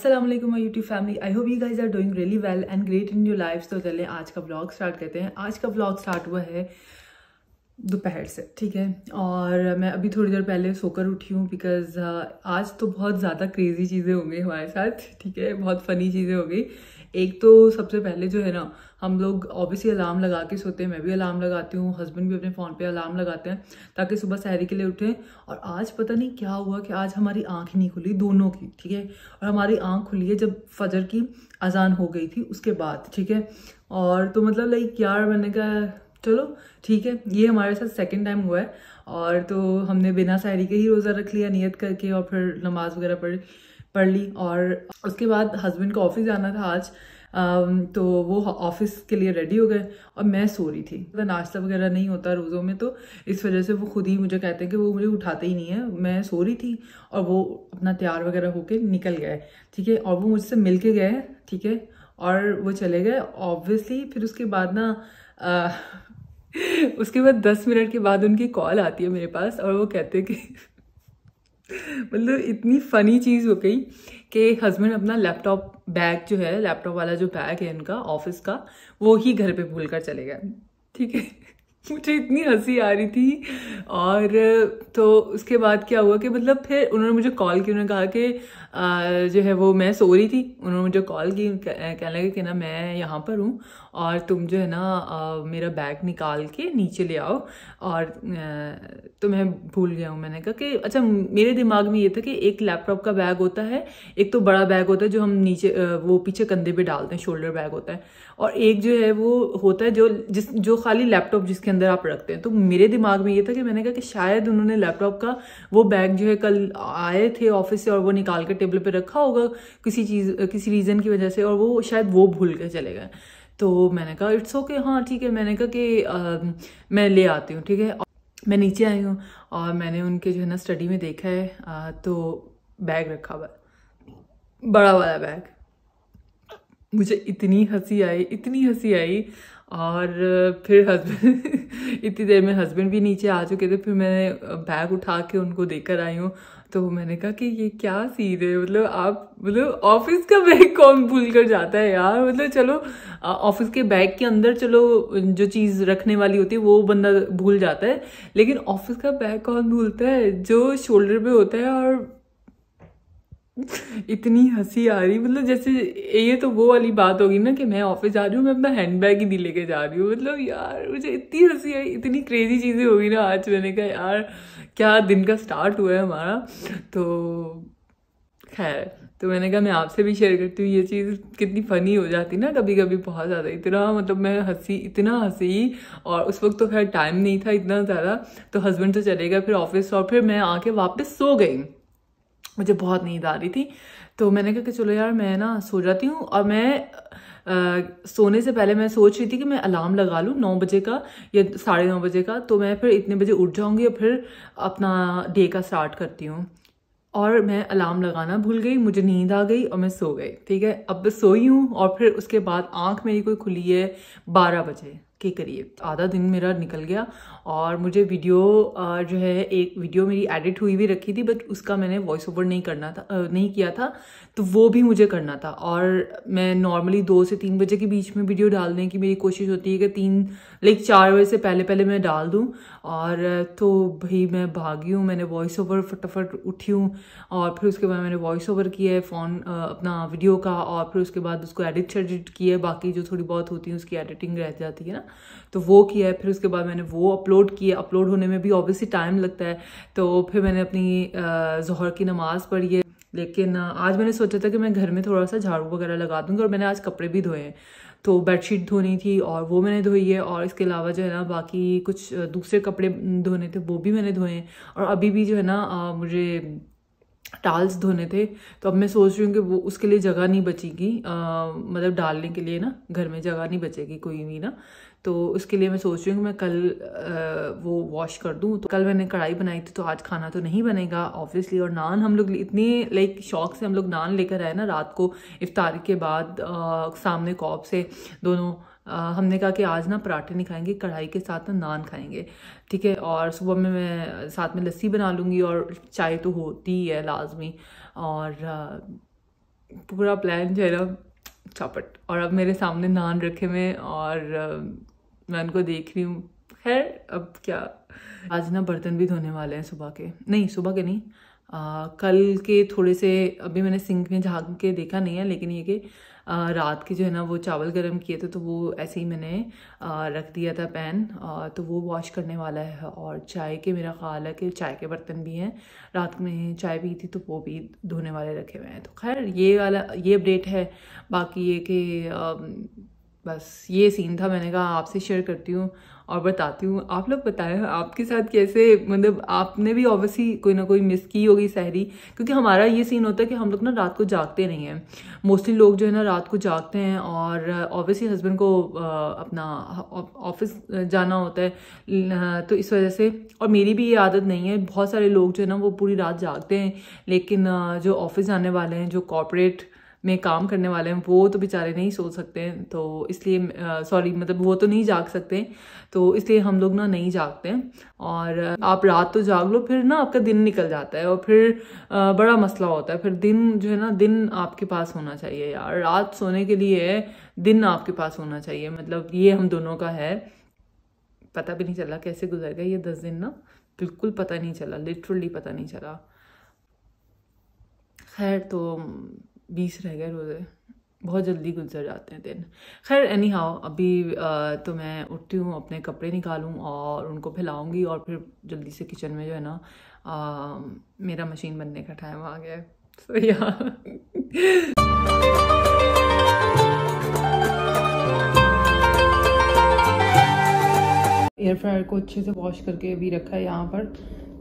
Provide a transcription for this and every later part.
Aslam my YouTube family I hope you guys are doing really well and great in your life तो चले आज का blog start करते हैं आज का ब्लॉग स्टार्ट हुआ है दोपहर से ठीक है और मैं अभी थोड़ी देर पहले सोकर उठी हूँ बिकॉज uh, आज तो बहुत ज़्यादा क्रेजी चीज़ें होंगी हमारे साथ ठीक है बहुत फ़नी चीज़ें हो गई एक तो सबसे पहले जो है ना हम लोग ऑब्वियसली अलार्म लगा के सोते हैं मैं भी अलार्म लगाती हूँ हस्बैंड भी अपने फ़ोन पे अलार्म लगाते हैं ताकि सुबह सहरी के लिए उठें और आज पता नहीं क्या हुआ कि आज हमारी आँख नहीं खुली दोनों की ठीक है और हमारी आँख खुली है जब फजर की अजान हो गई थी उसके बाद ठीक है और तो मतलब लाइक यार मैंने कहा चलो ठीक है ये हमारे साथ सेकेंड टाइम हुआ है और तो हमने बिना सहरी के ही रोज़ा रख लिया नियत करके और फिर नमाज वगैरह पढ़ी पढ़ ली और उसके बाद हस्बैंड को ऑफिस जाना था आज um, तो वो ऑफिस के लिए रेडी हो गए और मैं सो रही थी तो नाश्ता वगैरह नहीं होता रोज़ों में तो इस वजह से वो खुद ही मुझे कहते हैं कि वो मुझे उठाते ही नहीं है मैं सो रही थी और वो अपना तैयार वगैरह होके निकल गए ठीक है और वो मुझसे मिल के गए ठीक है और वो चले गए ऑब्वियसली फिर उसके बाद ना आ, उसके बाद दस मिनट के बाद उनकी कॉल आती है मेरे पास और वो कहते हैं कि मतलब इतनी फ़नी चीज़ हो गई कि हस्बैंड अपना लैपटॉप बैग जो है लैपटॉप वाला जो बैग है इनका ऑफिस का वो ही घर पे भूल कर चले गए ठीक है मुझे इतनी हंसी आ रही थी और तो उसके बाद क्या हुआ कि मतलब फिर उन्होंने मुझे कॉल किया उन्होंने कहा कि जो है वो मैं सो रही थी उन्होंने मुझे कॉल की कहने लगे कि ना मैं यहाँ पर हूँ और तुम जो है ना मेरा बैग निकाल के नीचे ले आओ और तो मैं भूल गया हूँ मैंने कहा कि अच्छा मेरे दिमाग में ये था कि एक लैपटॉप का बैग होता है एक तो बड़ा बैग होता है जो हम नीचे वो पीछे कंधे पे डालते हैं शोल्डर बैग होता है और एक जो है वो होता है जो जिस जो खाली लैपटॉप जिसके अंदर आप रखते हैं तो मेरे दिमाग में ये था कि मैंने कहा कि शायद उन्होंने लैपटॉप का वो बैग जो है कल आए थे ऑफिस से और वो निकाल के टेबल पे रखा होगा किसी चीज़ किसी रीज़न की वजह से और वो शायद वो भूल के चले गए तो मैंने कहा इट्स ओके हाँ ठीक है मैंने कहा कि मैं ले आती हूँ ठीक है मैं नीचे आई हूँ और मैंने उनके जो है ना स्टडी में देखा है आ, तो बैग रखा हुआ बड़ा वाला बैग मुझे इतनी हंसी आई इतनी हंसी आई और फिर हस्बैंड इतनी देर में हस्बैंड भी नीचे आ चुके थे फिर मैंने बैग उठा के उनको देकर आई हूँ तो मैंने कहा कि ये क्या सीन है मतलब आप मतलब ऑफिस का बैग कौन भूल कर जाता है यार मतलब चलो ऑफिस के बैग के अंदर चलो जो चीज़ रखने वाली होती है वो बंदा भूल जाता है लेकिन ऑफिस का बैग कौन भूलता है जो शोल्डर पे होता है और इतनी हंसी आ रही मतलब जैसे ये तो वो वाली बात होगी ना कि मैं ऑफिस जा रही हूँ मैं अपना हैंड बैग ही नहीं लेके जा रही हूँ मतलब यार मुझे इतनी हंसी आई इतनी क्रेजी चीज़ें होगी ना आज मैंने कहा यार क्या दिन का स्टार्ट हुआ है हमारा तो खैर तो मैंने कहा मैं आपसे भी शेयर करती हूँ ये चीज़ कितनी फ़नी हो जाती ना कभी कभी बहुत ज़्यादा इतना मतलब मैं हंसी इतना हंसी और उस वक्त तो खैर टाइम नहीं था इतना ज़्यादा तो हस्बैंड तो चले गए फिर ऑफिस और फिर मैं आके वापस सो गई मुझे बहुत नींद आ रही थी तो मैंने कहा कि चलो यार मैं ना सो जाती हूँ और मैं आ, सोने से पहले मैं सोच रही थी कि मैं अलार्म लगा लूँ नौ बजे का या साढ़े नौ बजे का तो मैं फिर इतने बजे उठ जाऊँगी और फिर अपना डे का स्टार्ट करती हूँ और मैं अलार्म लगाना भूल गई मुझे नींद आ गई और मैं सो गई ठीक है अब सोई हूँ और फिर उसके बाद आँख मेरी कोई खुली है बारह बजे के करीब आधा दिन मेरा निकल गया और मुझे वीडियो जो है एक वीडियो मेरी एडिट हुई भी रखी थी बट उसका मैंने वॉइस ओवर नहीं करना था नहीं किया था तो वो भी मुझे करना था और मैं नॉर्मली दो से तीन बजे के बीच में वीडियो डालने की मेरी कोशिश होती है कि तीन लाइक चार बजे से पहले पहले मैं डाल दूँ और तो भाई मैं भागी हूँ मैंने वॉइस ओवर फटाफट उठी हूँ और फिर उसके बाद मैंने वॉइस ओवर किया है फ़ोन अपना वीडियो का और फिर उसके बाद उसको एडिट शेडिट किया बाकी जो थोड़ी बहुत होती है उसकी एडिटिंग रह जाती है ना तो वो किया है फिर उसके बाद मैंने वो अपलोड किया अपलोड होने में भी ऑब्वियसली टाइम लगता है तो फिर मैंने अपनी जहर की नमाज़ पढ़ी है लेकिन आज मैंने सोचा था कि मैं घर में थोड़ा सा झाड़ू वगैरह लगा दूँगी और मैंने आज कपड़े भी धोए हैं तो बेडशीट धोनी थी और वो मैंने धोई है और इसके अलावा जो है ना बाकी कुछ दूसरे कपड़े धोने थे वो भी मैंने धोए हैं और अभी भी जो है ना मुझे टाल्स धोने थे तो अब मैं सोच रही हूँ कि वो उसके लिए जगह नहीं बचेगी मतलब डालने के लिए ना घर में जगह नहीं बचेगी कोई भी ना तो उसके लिए मैं सोच रही हूँ कि मैं कल आ, वो वॉश कर दूँ तो कल मैंने कढ़ाई बनाई थी तो आज खाना तो नहीं बनेगा ऑब्वियसली और नान हम लोग इतने लाइक शौक से हम लोग नान लेकर आए ना रात को इफ्तार के बाद आ, सामने कॉप से दोनों आ, हमने कहा कि आज ना पराठे नहीं खाएंगे कढ़ाई के साथ ना नान खाएंगे ठीक है और सुबह में मैं साथ में लस्सी बना लूँगी और चाय तो होती ही है लाजमी और पूरा प्लान जो है ना चौपट और अब मेरे सामने नान रखे हुए और मैं उनको देख रही हूँ खैर अब क्या आज ना बर्तन भी धोने वाले हैं सुबह के नहीं सुबह के नहीं आ, कल के थोड़े से अभी मैंने सिंक में झाँक के देखा नहीं है लेकिन ये कि रात के जो है ना वो चावल गर्म किए थे तो वो ऐसे ही मैंने आ, रख दिया था पैन आ, तो वो वॉश करने वाला है और चाय के मेरा ख्याल है कि चाय के बर्तन भी हैं रात में चाय पी थी तो वो भी धोने वाले रखे हुए हैं तो खैर ये वाला ये अपडेट है बाकी ये कि बस ये सीन था मैंने कहा आपसे शेयर करती हूँ और बताती हूँ आप लोग बताएं आपके साथ कैसे मतलब आपने भी ऑब्वियसली कोई ना कोई मिस की होगी सहरी क्योंकि हमारा ये सीन होता है कि हम लोग ना रात को जागते नहीं हैं मोस्टली लोग जो है ना रात को जागते हैं और ऑब्वियसली हस्बैंड को अपना ऑफिस जाना होता है तो इस वजह से और मेरी भी ये आदत नहीं है बहुत सारे लोग जो है ना वो पूरी रात जागते हैं लेकिन जो ऑफिस जाने वाले हैं जो कॉरपोरेट में काम करने वाले हैं वो तो बेचारे नहीं सो सकते हैं तो इसलिए सॉरी मतलब वो तो नहीं जाग सकते तो इसलिए हम लोग ना नहीं जागते हैं और आप रात तो जाग लो फिर ना आपका दिन निकल जाता है और फिर आ, बड़ा मसला होता है फिर दिन जो है ना दिन आपके पास होना चाहिए यार रात सोने के लिए दिन आपके पास होना चाहिए मतलब ये हम दोनों का है पता भी नहीं चला कैसे गुजर गया ये दस दिन ना बिल्कुल पता नहीं चला लिटरली पता नहीं चला खैर तो बीस रह गए रोज़े बहुत जल्दी गुजर जाते हैं दिन खैर एनी हाउ अभी आ, तो मैं उठती हूँ अपने कपड़े निकालूँ और उनको फैलाऊँगी और फिर जल्दी से किचन में जो है ना आ, मेरा मशीन बनने का टाइम आ गया सो so, या yeah. एयर फ्रायर को अच्छे से वॉश करके अभी रखा है यहाँ पर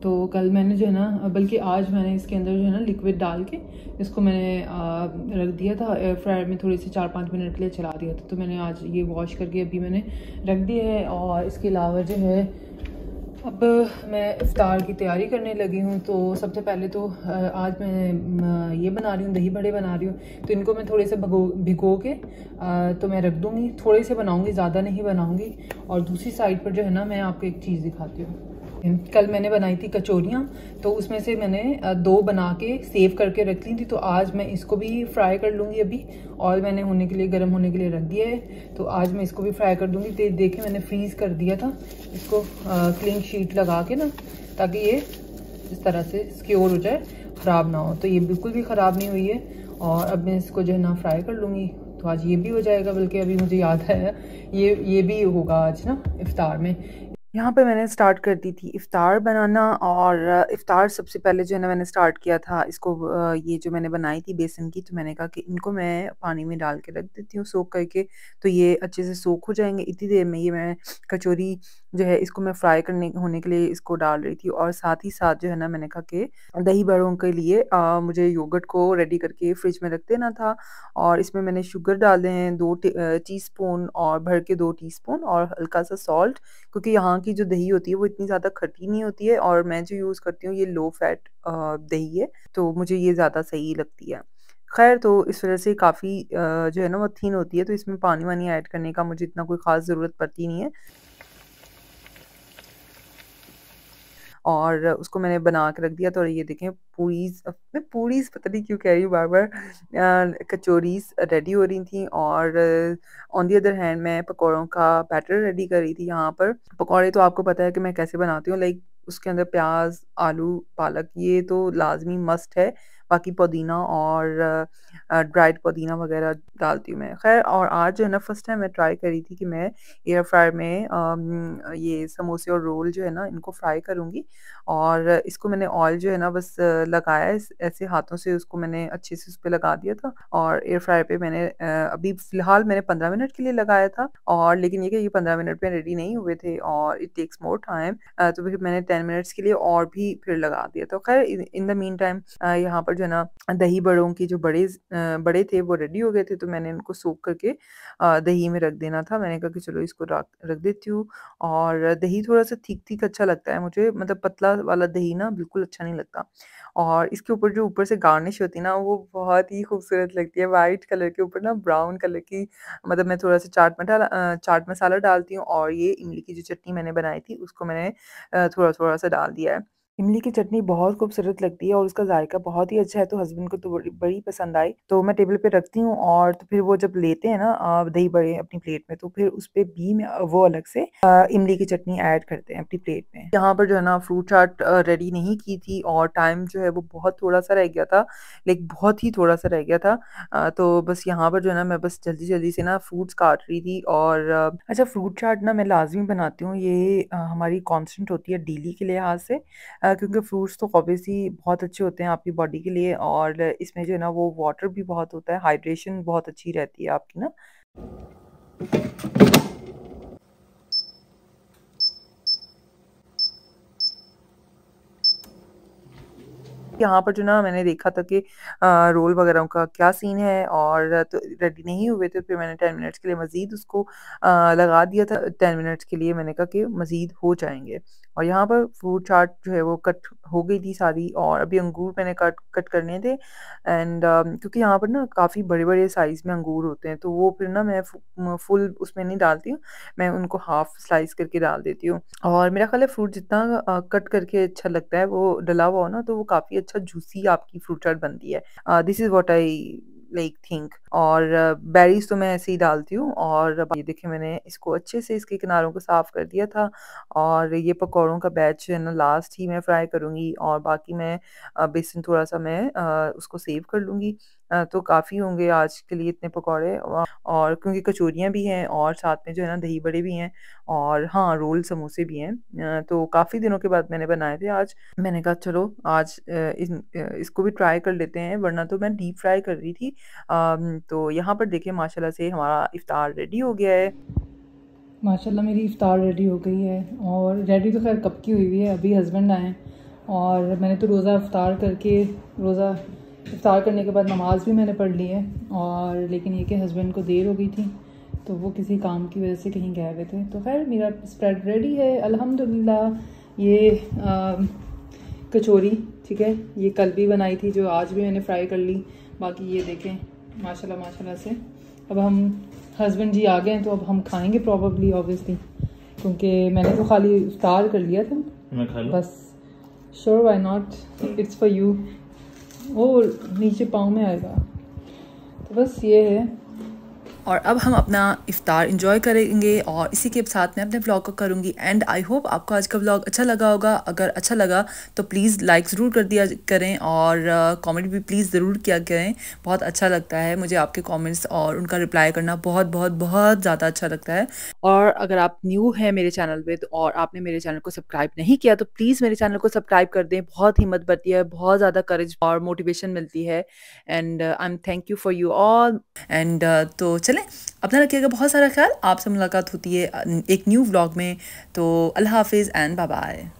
तो कल मैंने जो है ना बल्कि आज मैंने इसके अंदर जो है ना लिक्विड डाल के इसको मैंने रख दिया था एयर फ्रायर में थोड़ी सी चार पाँच मिनट के लिए चला दिया था तो मैंने आज ये वॉश करके अभी मैंने रख दिया है और इसके अलावा जो है अब मैं इफ्तार की तैयारी करने लगी हूँ तो सबसे पहले तो आज मैं ये बना रही हूँ दही बड़े बना रही हूँ तो इनको मैं थोड़े से भगो भिगो के तो मैं रख दूँगी थोड़े से बनाऊँगी ज़्यादा नहीं बनाऊँगी और दूसरी साइड पर जो है ना मैं आपको एक चीज़ दिखाती हूँ कल मैंने बनाई थी कचौरियाँ तो उसमें से मैंने दो बना के सेव करके रख ली थी तो आज मैं इसको भी फ्राई कर लूँगी अभी ऑयल मैंने होने के लिए गर्म होने के लिए रख दिया है तो आज मैं इसको भी फ्राई कर दूँगी दे, देखें मैंने फ्रीज़ कर दिया था इसको क्लीन शीट लगा के ना ताकि ये इस तरह से स्क्योर हो जाए ख़राब ना हो तो ये बिल्कुल भी ख़राब नहीं हुई है और अब मैं इसको जो है ना फ्राई कर लूँगी तो आज ये भी हो जाएगा बल्कि अभी मुझे याद है ये ये भी होगा आज ना इफ्तार में यहाँ पे मैंने स्टार्ट कर दी थी इफ्तार बनाना और इफ्तार सबसे पहले जो है ना मैंने स्टार्ट किया था इसको ये जो मैंने बनाई थी बेसन की तो मैंने कहा कि इनको मैं पानी में डाल के रख देती हूँ सोख करके तो ये अच्छे से सोख हो जाएंगे इतनी देर में ये मैं कचौरी जो है इसको मैं फ्राई करने होने के लिए इसको डाल रही थी और साथ ही साथ जो है ना मैंने कहा कि दही बड़ों के लिए आ, मुझे योगर्ट को रेडी करके फ्रिज में रख देना था और इसमें मैंने शुगर डाले हैं दो टी स्पून और भर के दो टी स्पून और हल्का सा सॉल्ट क्योंकि यहाँ की जो दही होती है वो इतनी ज़्यादा खट्टी नहीं होती है और मैं जो यूज़ करती हूँ ये लो फैट दही है तो मुझे ये ज़्यादा सही लगती है खैर तो इस वजह से काफ़ी जो है ना वो थीन होती है तो इसमें पानी वानी ऐड करने का मुझे इतना कोई ख़ास ज़रूरत पड़ती नहीं है और उसको मैंने बना के रख दिया तो ये देखें पूरीज मैं पूरीज पता नहीं क्यों कह रही हूँ बार बार कचोरीज रेडी हो रही थी और ऑन दी अदर हैंड मैं पकौड़ों का बैटर रेडी कर रही थी यहाँ पर पकौड़े तो आपको पता है कि मैं कैसे बनाती हूँ लाइक उसके अंदर प्याज आलू पालक ये तो लाजमी मस्ट है बाकी पुदीना और ड्राइड पुदीना वगैरह डालती हूँ मैं खैर और आज जो है ना फर्स्ट टाइम मैं ट्राई करी थी कि मैं एयर फ्रायर में ये समोसे और रोल जो है ना इनको फ्राई करूँगी और इसको मैंने ऑयल जो है ना बस लगाया ऐसे हाथों से उसको मैंने अच्छे से उस पर लगा दिया था और एयर फ्रायर पे मैंने अभी फ़िलहाल मैंने पंद्रह मिनट के लिए लगाया था और लेकिन ये कि ये पंद्रह मिनट में रेडी नहीं हुए थे और इट टेक्स मोर टाइम तो फिर मैंने टेन मिनट्स के लिए और भी फिर लगा दिया तो खैर इन द मीन टाइम यहाँ पर जो ना दही बड़ों के जो बड़े बड़े थे वो रेडी हो गए थे तो मैंने उनको सोख करके दही में रख देना था मैंने कहा कि चलो इसको रख रख देती हूँ और दही थोड़ा सा ठीक ठीक अच्छा लगता है मुझे मतलब पतला वाला दही ना बिल्कुल अच्छा नहीं लगता और इसके ऊपर जो ऊपर से गार्निश होती है ना वो बहुत ही खूबसूरत लगती है वाइट कलर के ऊपर ना ब्राउन कलर की मतलब मैं थोड़ा सा चाट मसाला चाट मसाला डालती हूँ और ये इमली की जो चटनी मैंने बनाई थी उसको मैंने थोड़ा थोड़ा सा डाल दिया है इमली की चटनी बहुत खूबसूरत लगती है और उसका जायका बहुत ही अच्छा है तो हस्बैंड को तो बड़ी, बड़ी पसंद आई तो मैं टेबल पे रखती हूँ और तो फिर वो जब लेते हैं ना दही बड़े अपनी प्लेट में तो फिर उस पर भी वो अलग से इमली की चटनी ऐड करते हैं अपनी प्लेट में यहाँ पर जो है ना फ्रूट चाट रेडी नहीं की थी और टाइम जो है वो बहुत थोड़ा सा रह गया था लाइक बहुत ही थोड़ा सा रह गया था तो बस यहाँ पर जो है ना मैं बस जल्दी जल्दी से ना फ्रूट्स काट रही थी और अच्छा फ्रूट चाट ना मैं लाजमी बनाती हूँ ये हमारी कॉन्स्टेंट होती है डेली के लिहाज से क्योंकि फ्रूट्स तो ऑब्वियसली बहुत अच्छे होते हैं आपकी बॉडी के लिए और इसमें जो है ना वो वाटर भी बहुत होता है, हाइड्रेशन बहुत अच्छी रहती है आपकी ना। यहाँ पर जो ना मैंने देखा था कि रोल वगैरह का क्या सीन है और तो रेडी नहीं हुए थे फिर मैंने टेन मिनट्स के लिए मज़ीद उसको लगा दिया था टेन मिनट्स के लिए मैंने कहा कि मज़ीद हो जाएंगे और यहाँ पर फ्रूट चाट जो है वो कट हो गई थी सारी और अभी अंगूर मैंने कट कट करने थे एंड uh, क्योंकि यहाँ पर ना काफ़ी बड़े बड़े साइज़ में अंगूर होते हैं तो वो फिर ना मैं फुल उसमें नहीं डालती हूँ मैं उनको हाफ स्लाइस करके डाल देती हूँ और मेरा ख्याल है फ्रूट जितना कट करके अच्छा लगता है वो डला हुआ हो ना तो वो काफ़ी अच्छा अच्छा जूसी आपकी फ्रूट चाट बनती है this is what I like think और बेरीज तो मैं ऐसे ही डालती हूँ और ये देखिए मैंने इसको अच्छे से इसके किनारों को साफ़ कर दिया था और ये पकौड़ों का बैच है ना लास्ट ही मैं फ्राई करूँगी और बाकी मैं बेसन थोड़ा सा मैं उसको सेव कर लूँगी तो काफ़ी होंगे आज के लिए इतने पकौड़े और क्योंकि कचौरियाँ भी हैं और साथ में जो है ना दही बड़े भी हैं और हाँ रोल समोसे भी हैं तो काफ़ी दिनों के बाद मैंने बनाए थे आज मैंने कहा चलो आज इस, इसको भी ट्राई कर लेते हैं वरना तो मैं डीप फ्राई कर रही थी तो यहाँ पर देखें माशाल्लाह से हमारा इफ्तार रेडी हो गया है माशाल्लाह मेरी इफ्तार रेडी हो गई है और रेडी तो खैर कब की हुई हुई है अभी हस्बैंड आए और मैंने तो रोज़ा अफ्तार करके रोज़ा इफ्तार करने के बाद नमाज़ भी मैंने पढ़ ली है और लेकिन ये कि हस्बैंड को देर हो गई थी तो वो किसी काम की वजह से कहीं गए हुए थे तो खैर मेरा स्प्रेड रेडी है अल्हम्दुलिल्लाह ये आ, कचोरी ठीक है ये कल भी बनाई थी जो आज भी मैंने फ्राई कर ली बाकी ये देखें माशाल्लाह माशाल्लाह से अब हम हस्बैंड जी आ गए हैं तो अब हम खाएंगे प्रॉबली ऑब्वियसली क्योंकि मैंने तो खाली इफ्तार कर लिया था मैं खा बस sure why not it's for you वो नीचे पाँव में आएगा तो बस ये है और अब हम अपना इफ़ार इंजॉय करेंगे और इसी के साथ मैं अपने ब्लॉग को करूँगी एंड आई होप आपको आज का ब्लॉग अच्छा लगा होगा अगर अच्छा लगा तो प्लीज़ लाइक ज़रूर कर दिया करें और कॉमेंट भी प्लीज़ ज़रूर किया करें बहुत अच्छा लगता है मुझे आपके कॉमेंट्स और उनका रिप्लाई करना बहुत बहुत बहुत ज़्यादा अच्छा लगता है और अगर आप न्यू हैं मेरे चैनल पर और आपने मेरे चैनल को सब्सक्राइब नहीं किया तो प्लीज़ मेरे चैनल को सब्सक्राइब कर दें बहुत हिम्मत बढ़ती है बहुत ज़्यादा करेज और मोटिवेशन मिलती है and I am thank you for you all and तो चले चलें अपना रखिएगा बहुत सारा ख्याल आपसे मुलाकात होती है एक न्यू ब्लॉग में तो अल्लाह हाफिज़ एंड बाय